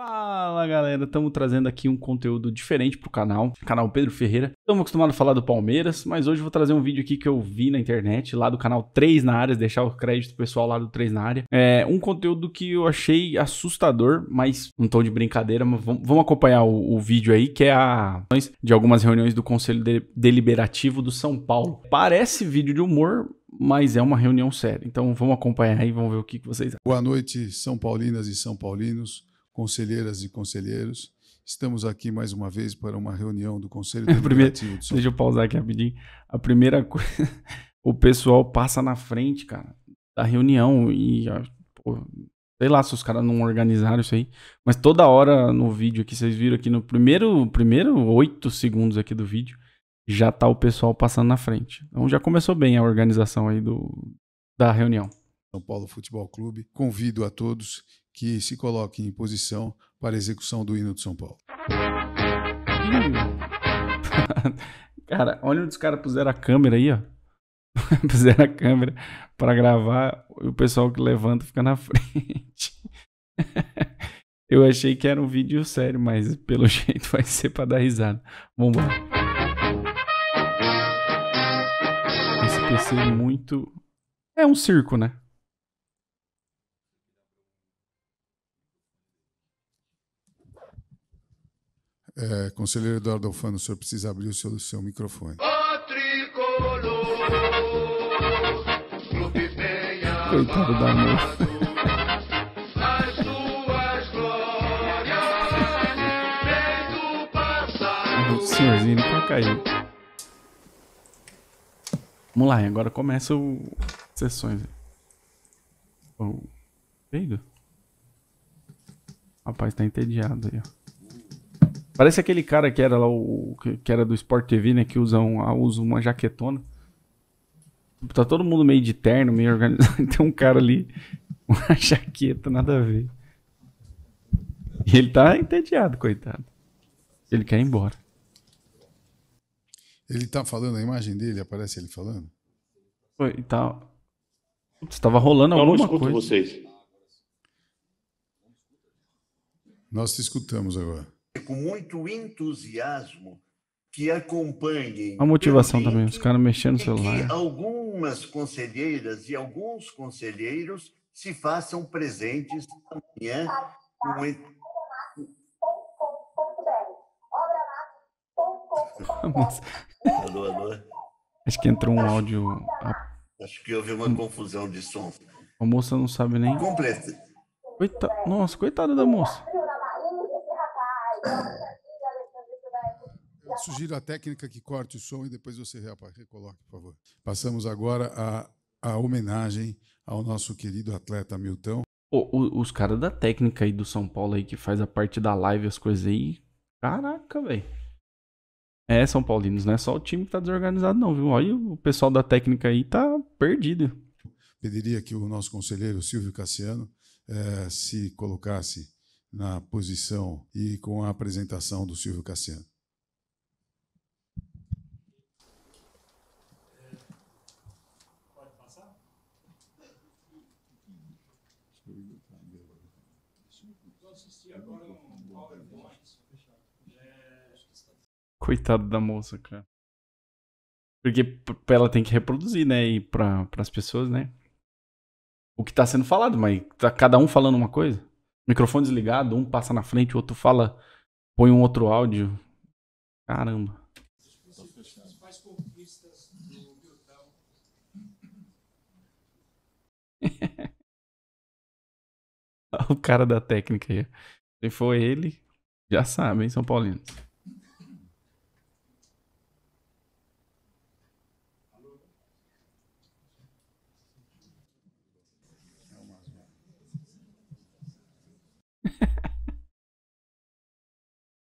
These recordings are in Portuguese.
Fala galera, estamos trazendo aqui um conteúdo diferente para o canal, canal Pedro Ferreira. Estamos acostumados a falar do Palmeiras, mas hoje eu vou trazer um vídeo aqui que eu vi na internet, lá do canal 3 na área, deixar o crédito pessoal lá do 3 na área. É um conteúdo que eu achei assustador, mas um tom de brincadeira, mas vamos, vamos acompanhar o, o, vídeo aí, que é a de algumas reuniões do Conselho de, Deliberativo do São Paulo. Parece vídeo de humor, mas é uma reunião séria. Então vamos acompanhar aí, vamos ver o que, que vocês acham. Boa noite, São Paulinas e São Paulinos conselheiras e conselheiros. Estamos aqui mais uma vez para uma reunião do Conselho Deliberativo. De deixa eu pausar aqui rapidinho. A primeira coisa, o pessoal passa na frente, cara, da reunião e pô, sei lá se os caras não organizaram isso aí, mas toda hora no vídeo aqui vocês viram aqui no primeiro primeiro oito segundos aqui do vídeo já tá o pessoal passando na frente. Então já começou bem a organização aí do da reunião. São Paulo Futebol Clube. Convido a todos que se coloque em posição para a execução do hino de São Paulo. cara, olha onde os caras puseram a câmera aí, ó. puseram a câmera para gravar e o pessoal que levanta fica na frente. Eu achei que era um vídeo sério, mas pelo jeito vai ser para dar risada. Vambora. Esse PC é muito. É um circo, né? É, conselheiro Eduardo Alfano, o senhor precisa abrir o seu, o seu microfone. Coitado da moça. O senhorzinho tá cair. Vamos lá, agora começa o sessões. O peido? O rapaz tá entediado aí, ó. Parece aquele cara que era lá o que era do Sport TV, né, que usa, um, ah, usa uma jaquetona. Tá todo mundo meio de terno, meio organizado. Tem um cara ali uma jaqueta, nada a ver. E ele tá entediado, coitado. Ele quer ir embora. Ele tá falando, a imagem dele aparece ele falando? Foi, tá. estava tava rolando Eu alguma coisa. Eu não escuto coisa. vocês. Nós te escutamos agora com muito entusiasmo que acompanhem. A motivação também, os caras mexendo no celular. Que algumas conselheiras e alguns conselheiros se façam presentes amanhã com Alô, alô. Acho que entrou um áudio. Acho que houve uma um... confusão de som. A moça não sabe nem. Completa. Coita... Nossa, coitada da moça. Eu sugiro a técnica que corte o som e depois você recoloque, por favor. Passamos agora a, a homenagem ao nosso querido atleta Milton. os caras da técnica aí do São Paulo aí que faz a parte da live as coisas aí. Caraca, velho. É, São Paulinos, não é só o time que tá desorganizado, não, viu? Olha, o pessoal da técnica aí tá perdido. Pediria que o nosso conselheiro Silvio Cassiano eh, se colocasse na posição e com a apresentação do Silvio Cassiano. Pode passar? Coitado da moça, cara. Porque ela tem que reproduzir, né? E para as pessoas, né? O que está sendo falado, mas tá cada um falando uma coisa. Microfone desligado, um passa na frente, o outro fala, põe um outro áudio. Caramba. o cara da técnica aí. Se for ele, já sabem, São Paulinos.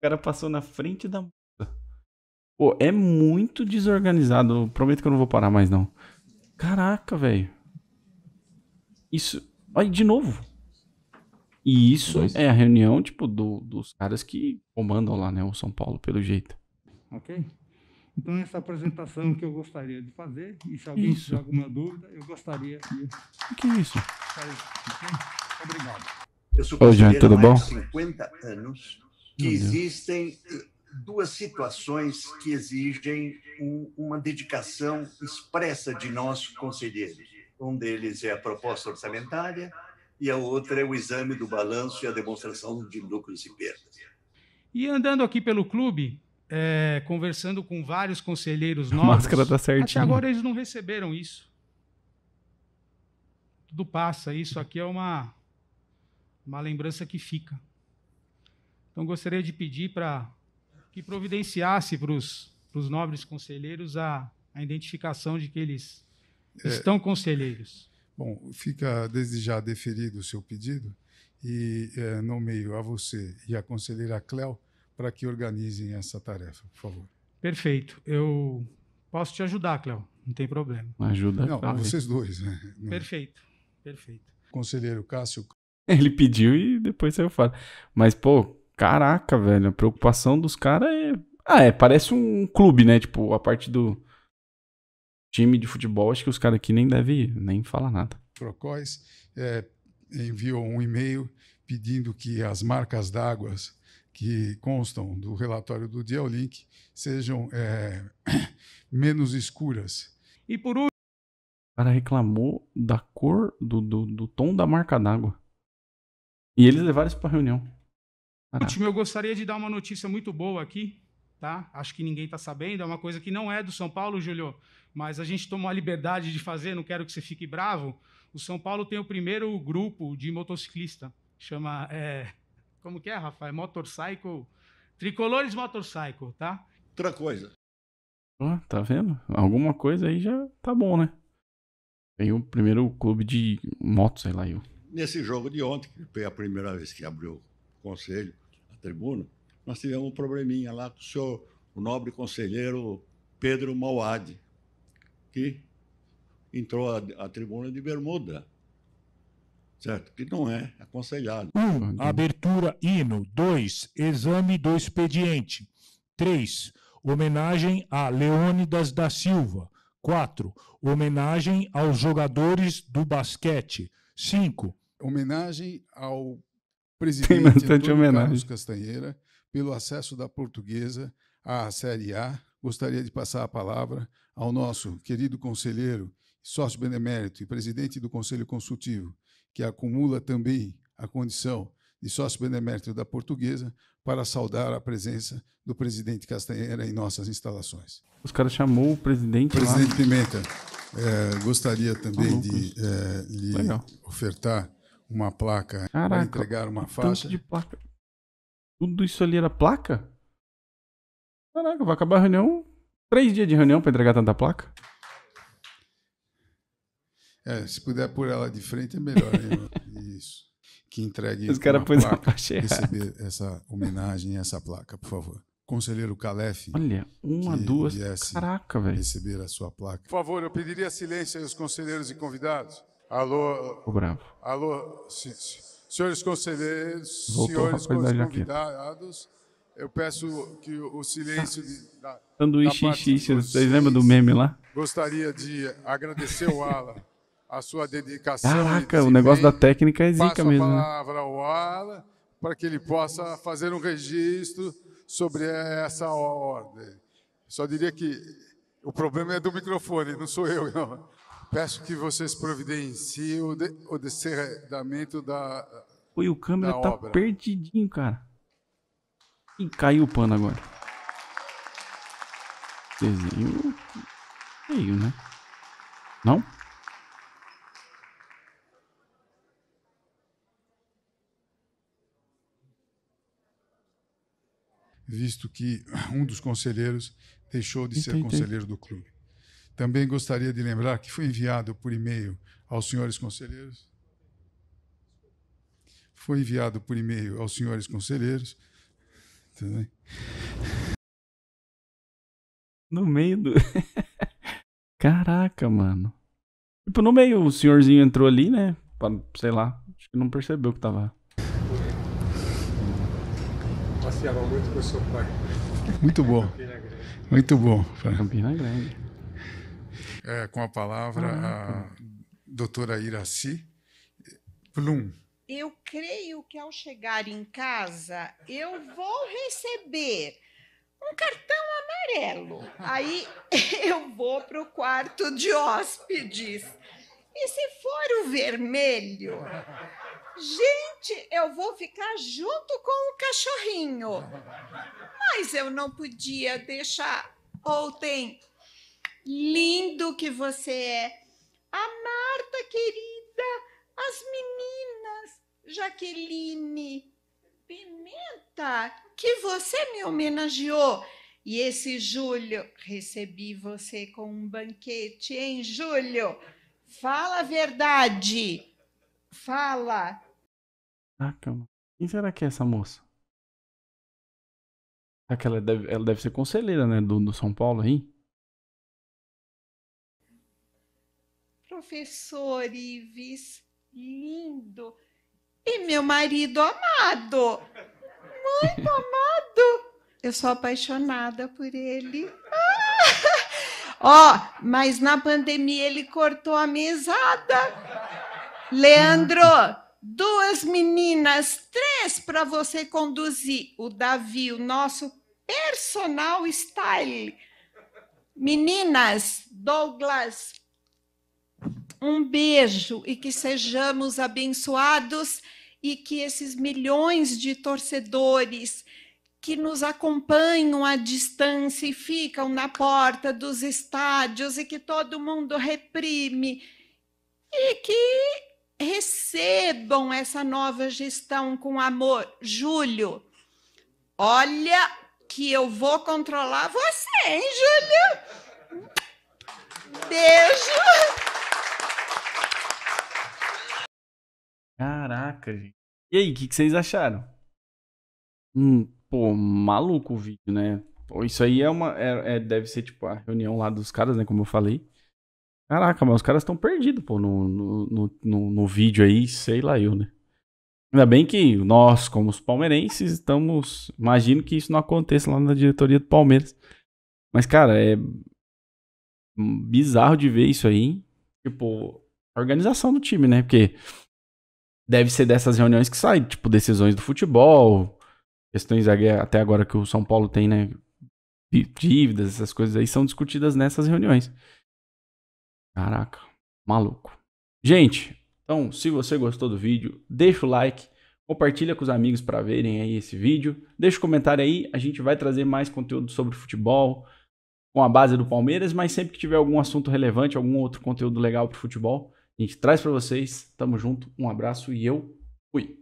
cara passou na frente da moça. Pô, é muito desorganizado. Prometo que eu não vou parar mais, não. Caraca, velho. Isso. Olha, de novo. E isso Dois. é a reunião, tipo, do, dos caras que comandam lá, né? O São Paulo, pelo jeito. Ok? Então, essa apresentação que eu gostaria de fazer, e se alguém isso. tiver alguma dúvida, eu gostaria de. O que é isso? Obrigado. Eu sou Oi, Jean, é tudo bom? 50 anos que existem eh, duas situações que exigem um, uma dedicação expressa de nós, conselheiros. Um deles é a proposta orçamentária e a outra é o exame do balanço e a demonstração de lucros e perdas. E andando aqui pelo clube, é, conversando com vários conselheiros novos, máscara tá até agora eles não receberam isso. Tudo passa, isso aqui é uma, uma lembrança que fica. Então, gostaria de pedir para que providenciasse para os nobres conselheiros a, a identificação de que eles é. estão conselheiros. Bom, fica desde já deferido o seu pedido e é, nomeio a você e a conselheira Cléo para que organizem essa tarefa, por favor. Perfeito. Eu posso te ajudar, Cléo, não tem problema. Ajuda. Não, a vocês dois. Né? Perfeito, perfeito. Conselheiro Cássio. Ele pediu e depois saiu fora. Mas, pô, Caraca, velho, a preocupação dos caras é. Ah, é, parece um clube, né? Tipo, a parte do time de futebol, acho que os caras aqui nem devem nem falar nada. Procóis é, enviou um e-mail pedindo que as marcas d'água que constam do relatório do Dialink sejam é, menos escuras. E por último. O cara reclamou da cor, do, do, do tom da marca d'água. E eles levaram isso para reunião. Último, eu gostaria de dar uma notícia muito boa aqui, tá? Acho que ninguém está sabendo, é uma coisa que não é do São Paulo, Júlio, mas a gente tomou a liberdade de fazer, não quero que você fique bravo. O São Paulo tem o primeiro grupo de motociclista, chama. É, como que é, Rafael? Motorcycle. Tricolores Motorcycle, tá? Outra coisa. Ah, tá vendo? Alguma coisa aí já tá bom, né? Tem o primeiro clube de motos, sei lá eu. Nesse jogo de ontem, que foi a primeira vez que abriu conselho, a tribuna, nós tivemos um probleminha lá com o senhor, o nobre conselheiro Pedro Mauad, que entrou à tribuna de bermuda. Certo? Que não é aconselhado. 1. Um, abertura, hino. 2. Exame do expediente. 3. Homenagem a Leônidas da Silva. 4. Homenagem aos jogadores do basquete. 5. Homenagem ao presidente homenagem. Carlos Castanheira, pelo acesso da portuguesa à Série A. Gostaria de passar a palavra ao nosso querido conselheiro, sócio benemérito e presidente do Conselho Consultivo, que acumula também a condição de sócio benemérito da portuguesa, para saudar a presença do presidente Castanheira em nossas instalações. Os caras chamou o presidente. Presidente lá. Pimenta, é, gostaria também tá de é, lhe Legal. ofertar uma placa. para entregar uma faixa. Tanto de placa. Tudo isso ali era placa? Caraca, vai acabar a reunião. Três dias de reunião para entregar tanta placa? É, se puder pôr ela de frente é melhor. isso. Que entregue Os cara pôs placa, a receber essa homenagem, essa placa, por favor. Conselheiro Calef. Olha, uma, duas. Caraca, velho. Receber a sua placa. Por favor, eu pediria silêncio aos conselheiros e convidados. Alô, o bravo. alô, sim, senhores conselheiros, Voltou senhores convidados, eu peço que o silêncio Sanduíche da vocês, lembram do meme lá? Gostaria de agradecer o Ala a sua dedicação. Caraca, o negócio da técnica é zica mesmo. Passo a né? palavra né? ao Ala para que ele possa fazer um registro sobre essa ordem. Só diria que o problema é do microfone, não sou eu, não. Peço que vocês providenciem o, de, o descerramento da. Oi, o câmera tá obra. perdidinho, cara. E caiu o pano agora. Desenho. Veio, né? Não? Visto que um dos conselheiros deixou de Entendi. ser conselheiro do clube. Também gostaria de lembrar que foi enviado por e-mail aos senhores conselheiros. Foi enviado por e-mail aos senhores conselheiros. No meio do. Caraca, mano. Tipo, no meio o senhorzinho entrou ali, né? Pra, sei lá, acho que não percebeu que tava. Passeava muito com seu pai. Muito bom. Muito bom. Campina Grande é, com a palavra ah, a tá. doutora Iraci Plum. Eu creio que ao chegar em casa, eu vou receber um cartão amarelo. Aí eu vou para o quarto de hóspedes. E se for o vermelho, gente, eu vou ficar junto com o cachorrinho. Mas eu não podia deixar ontem lindo que você é. A Marta, querida, as meninas, Jaqueline, Pimenta, que você me homenageou. E esse julho, recebi você com um banquete, hein, Júlio? Fala a verdade. Fala. Ah, calma. Quem será que é essa moça? Aquela, ela deve, ela deve ser conselheira, né, do, do São Paulo aí? professor Ives, lindo, e meu marido amado, muito amado. Eu sou apaixonada por ele. Ah! Ó, ah! oh, mas na pandemia ele cortou a mesada. Leandro, duas meninas, três para você conduzir. O Davi, o nosso personal style. Meninas, Douglas, um beijo e que sejamos abençoados e que esses milhões de torcedores que nos acompanham à distância e ficam na porta dos estádios e que todo mundo reprime e que recebam essa nova gestão com amor. Júlio, olha que eu vou controlar você, hein, Júlio? Beijo. Caraca, gente. E aí, o que, que, vocês acharam? Hum, pô, maluco o vídeo, né? Pô, isso aí é uma. É, é, deve ser tipo a reunião lá dos caras, né? Como eu falei. Caraca, mas os caras estão perdidos, pô, no, no, no, no, vídeo aí, sei lá eu, né? Ainda bem que nós, como os palmeirenses, estamos. Imagino que isso não aconteça lá na diretoria do Palmeiras. Mas, cara, é bizarro de ver isso aí. Tipo, a organização do time, né? Porque deve ser dessas reuniões que saem, tipo, decisões do futebol, questões até agora que o São Paulo tem, né? Dívidas, essas coisas aí são discutidas nessas reuniões. Caraca, maluco. Gente, então, se você gostou do vídeo, deixa o like, compartilha com os amigos para verem aí esse vídeo, deixa o um comentário aí, a gente vai trazer mais conteúdo sobre futebol, com a base do Palmeiras, mas sempre que tiver algum assunto relevante, algum outro conteúdo legal para futebol, a gente traz para vocês. Tamo junto, um abraço e eu fui.